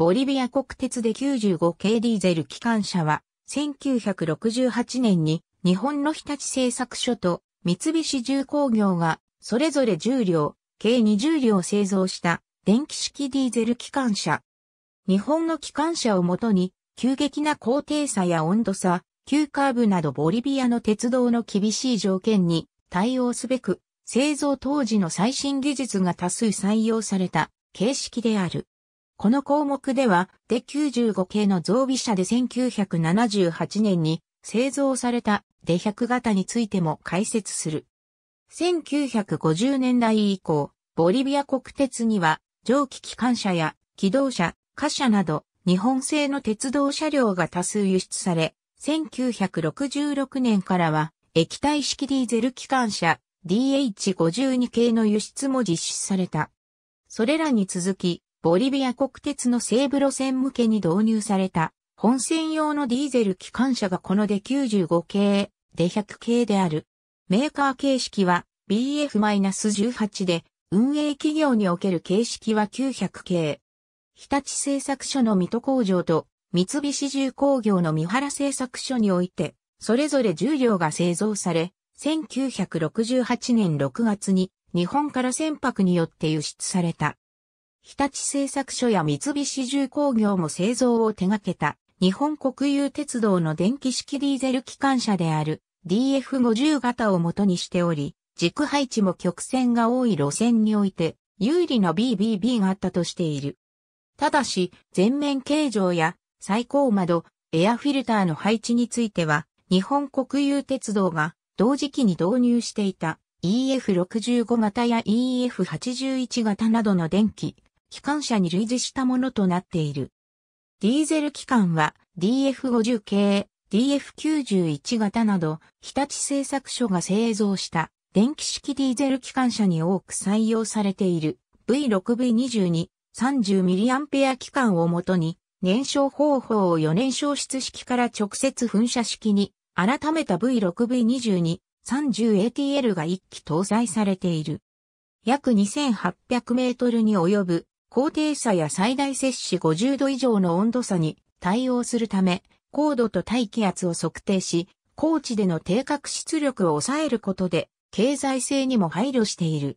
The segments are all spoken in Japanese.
ボリビア国鉄で95系ディーゼル機関車は、1968年に日本の日立製作所と三菱重工業がそれぞれ10両、計20両製造した電気式ディーゼル機関車。日本の機関車をもとに、急激な高低差や温度差、急カーブなどボリビアの鉄道の厳しい条件に対応すべく、製造当時の最新技術が多数採用された形式である。この項目では、d 95系の増備車で1978年に製造された d 100型についても解説する。1950年代以降、ボリビア国鉄には蒸気機関車や機動車、貨車など日本製の鉄道車両が多数輸出され、1966年からは液体式ディーゼル機関車 DH52 系の輸出も実施された。それらに続き、ボリビア国鉄の西部路線向けに導入された、本線用のディーゼル機関車がこので95系、で100系である。メーカー形式は BF-18 で、運営企業における形式は900系。日立製作所の水戸工場と三菱重工業の三原製作所において、それぞれ10両が製造され、1968年6月に日本から船舶によって輸出された。日立製作所や三菱重工業も製造を手掛けた、日本国有鉄道の電気式ディーゼル機関車である DF50 型を元にしており、軸配置も曲線が多い路線において有利な BBB があったとしている。ただし、前面形状や最高窓、エアフィルターの配置については、日本国有鉄道が同時期に導入していた EF65 型や EF81 型などの電気機関車に類似したものとなっている。ディーゼル機関は DF50 系、DF91 型など、日立製作所が製造した電気式ディーゼル機関車に多く採用されている V6V22、30mA 機関をもとに、燃焼方法を4燃焼室式から直接噴射式に、改めた V6V22、30ATL が1機搭載されている。約2800メートルに及ぶ高低差や最大摂氏50度以上の温度差に対応するため、高度と大気圧を測定し、高地での低角出力を抑えることで、経済性にも配慮している。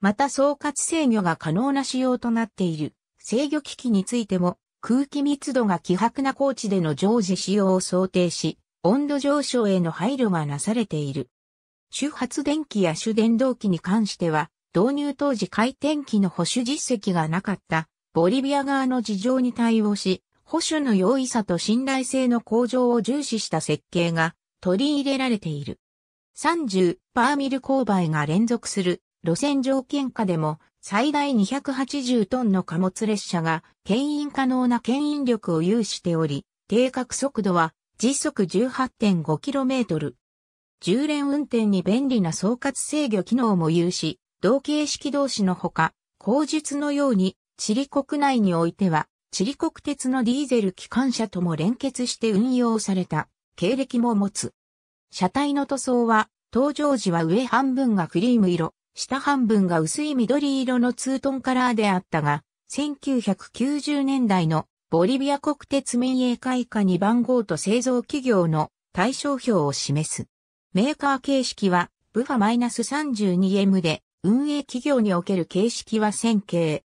また総括制御が可能な仕様となっている制御機器についても、空気密度が希薄な高地での常時使用を想定し、温度上昇への配慮がなされている。周発電機や主電動機に関しては、導入当時回転機の保守実績がなかったボリビア側の事情に対応し、保守の容易さと信頼性の向上を重視した設計が取り入れられている。30パーミル勾配が連続する路線条件下でも最大280トンの貨物列車が牽引可能な牽引力を有しており、定格速度は時速 18.5km。10連運転に便利な総括制御機能も有し、同形式同士のほか、口述のように、チリ国内においては、チリ国鉄のディーゼル機関車とも連結して運用された経歴も持つ。車体の塗装は、登場時は上半分がクリーム色、下半分が薄い緑色のツートンカラーであったが、1990年代のボリビア国鉄民営会下2番号と製造企業の対象表を示す。メーカー形式は、ブファ -32M で、運営企業における形式は1000形。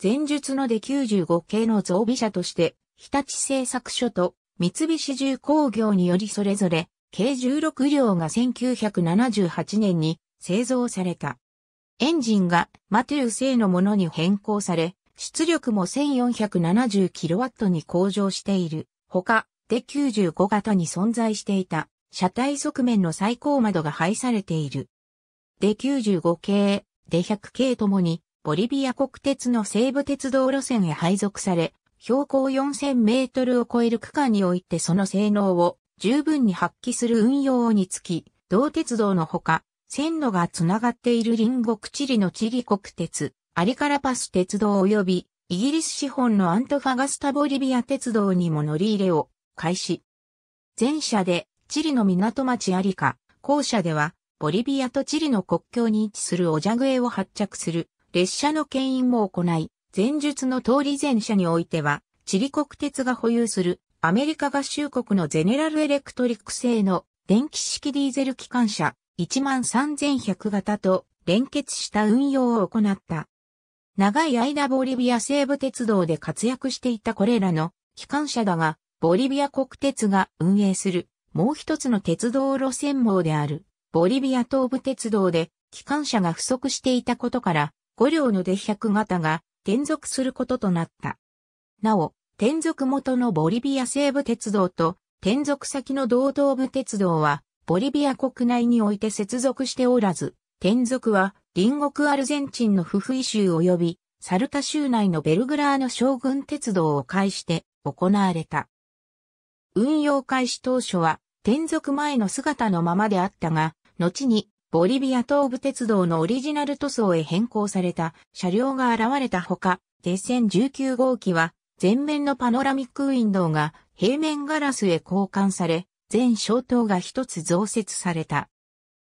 前述ので95系の増備者として、日立製作所と三菱重工業によりそれぞれ、計16両が1978年に製造された。エンジンがマテー製のものに変更され、出力も 1470kW に向上している。他、で95型に存在していた、車体側面の最高窓が配されている。で95系、で100系ともに、ボリビア国鉄の西部鉄道路線へ配属され、標高4000メートルを超える区間においてその性能を十分に発揮する運用につき、同鉄道のほか、線路がつながっている隣国チリのチリ国鉄、アリカラパス鉄道及び、イギリス資本のアントファガスタボリビア鉄道にも乗り入れを開始。前者で、チリの港町アリカ、後者では、ボリビアとチリの国境に位置するオジャグエを発着する列車の牽引も行い、前述の通り前者においては、チリ国鉄が保有するアメリカ合衆国のゼネラルエレクトリック製の電気式ディーゼル機関車13100型と連結した運用を行った。長い間ボリビア西部鉄道で活躍していたこれらの機関車だが、ボリビア国鉄が運営するもう一つの鉄道路線網であるボリビア東部鉄道で機関車が不足していたことから、5両の出100型が転属することとなった。なお、転属元のボリビア西部鉄道と転属先の道東部鉄道は、ボリビア国内において接続しておらず、転属は隣国アルゼンチンのフフイ州及びサルタ州内のベルグラーの将軍鉄道を介して行われた。運用開始当初は転属前の姿のままであったが、後にボリビア東部鉄道のオリジナル塗装へ変更された車両が現れたほか、鉄線19号機は前面のパノラミックウィンドウが平面ガラスへ交換され、全消灯が一つ増設された。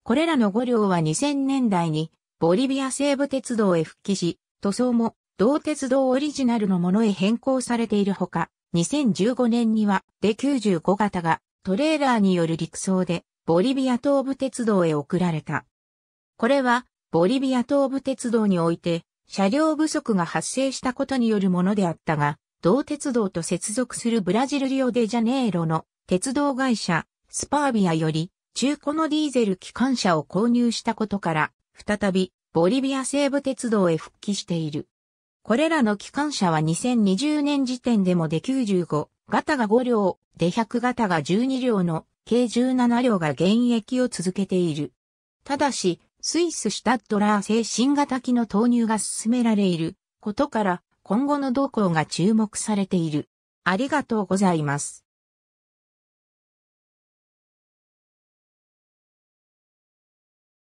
これらの5両は2000年代にボリビア西部鉄道へ復帰し、塗装も同鉄道オリジナルのものへ変更されているほか、2015年にはで95型がトレーラーによる陸送でボリビア東部鉄道へ送られた。これは、ボリビア東部鉄道において、車両不足が発生したことによるものであったが、同鉄道と接続するブラジルリオデジャネイロの鉄道会社、スパービアより、中古のディーゼル機関車を購入したことから、再び、ボリビア西部鉄道へ復帰している。これらの機関車は2020年時点でもで95型が5両、で100型が12両の計17両が現役を続けている。ただし、スイスシュタッドラー製新型機の投入が進められいることから、今後の動向が注目されている。ありがとうございます。